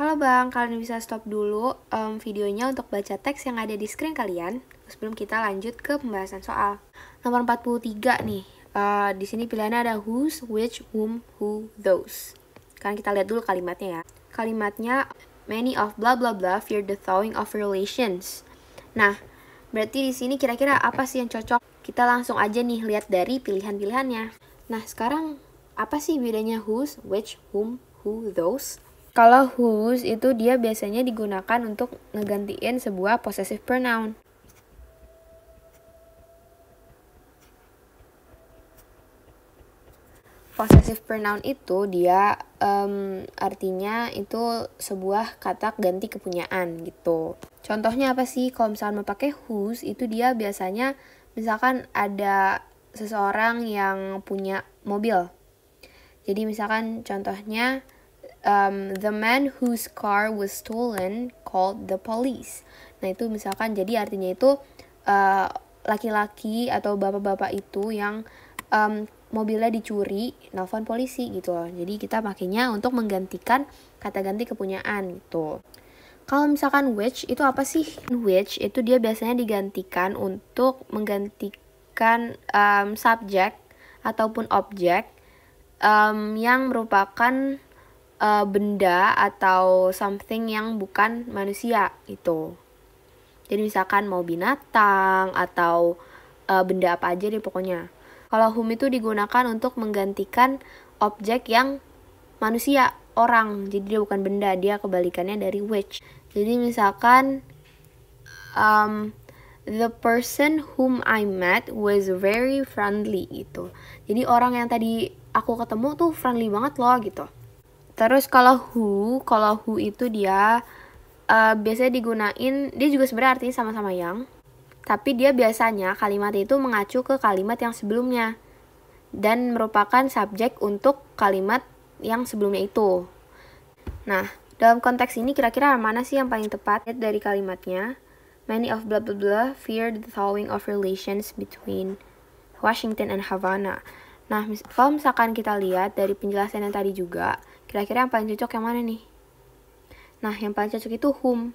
Halo Bang, kalian bisa stop dulu um, videonya untuk baca teks yang ada di screen kalian sebelum kita lanjut ke pembahasan soal. Nomor 43 nih. Uh, di sini pilihannya ada whose, which, whom, who, those. Kan kita lihat dulu kalimatnya ya. Kalimatnya many of blah blah blah fear the thawing of relations. Nah, berarti di sini kira-kira apa sih yang cocok? Kita langsung aja nih lihat dari pilihan-pilihannya. Nah, sekarang apa sih bedanya whose, which, whom, who, those? Kalau whose itu dia biasanya digunakan untuk ngegantiin sebuah possessive pronoun. Possessive pronoun itu dia um, artinya itu sebuah kata ganti kepunyaan gitu. Contohnya apa sih? Kalau misalnya mau pakai whose itu dia biasanya misalkan ada seseorang yang punya mobil. Jadi misalkan contohnya um, the man whose car was stolen called the police. Nah itu misalkan jadi artinya itu uh, laki-laki uh, atau bapak-bapak itu yang um, mobilnya dicuri, nelfon polisi gitu loh. Jadi kita pakainya untuk menggantikan kata ganti kepunyaan gitu. Kalau misalkan which itu apa sih? Which itu dia biasanya digantikan untuk menggantikan um, subjek ataupun objek um, yang merupakan uh, benda atau something yang bukan manusia gitu. Jadi misalkan mau binatang atau uh, benda apa aja deh pokoknya. Kalau hum itu digunakan untuk menggantikan objek yang manusia, orang. Jadi dia bukan benda, dia kebalikannya dari which. Jadi misalkan um, the person whom I met was very friendly gitu. Jadi orang yang tadi aku ketemu tuh friendly banget loh gitu. Terus kalau who, kalau who itu dia uh, biasanya digunain, dia juga sebenarnya artinya sama-sama yang, tapi dia biasanya kalimat itu mengacu ke kalimat yang sebelumnya dan merupakan subjek untuk kalimat yang sebelumnya itu. Nah, dalam konteks ini kira-kira mana sih yang paling tepat dari kalimatnya? Many of blah blah blah fear the thawing of relations between Washington and Havana. Nah, mis kalau misalkan kita lihat dari penjelasan yang tadi juga, kira-kira yang paling cocok yang mana nih? Nah, yang paling cocok itu whom.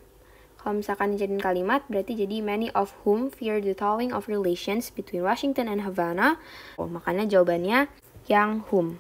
Kalau misalkan dijadiin kalimat, berarti jadi many of whom fear the thawing of relations between Washington and Havana. Oh, makanya jawabannya yang whom.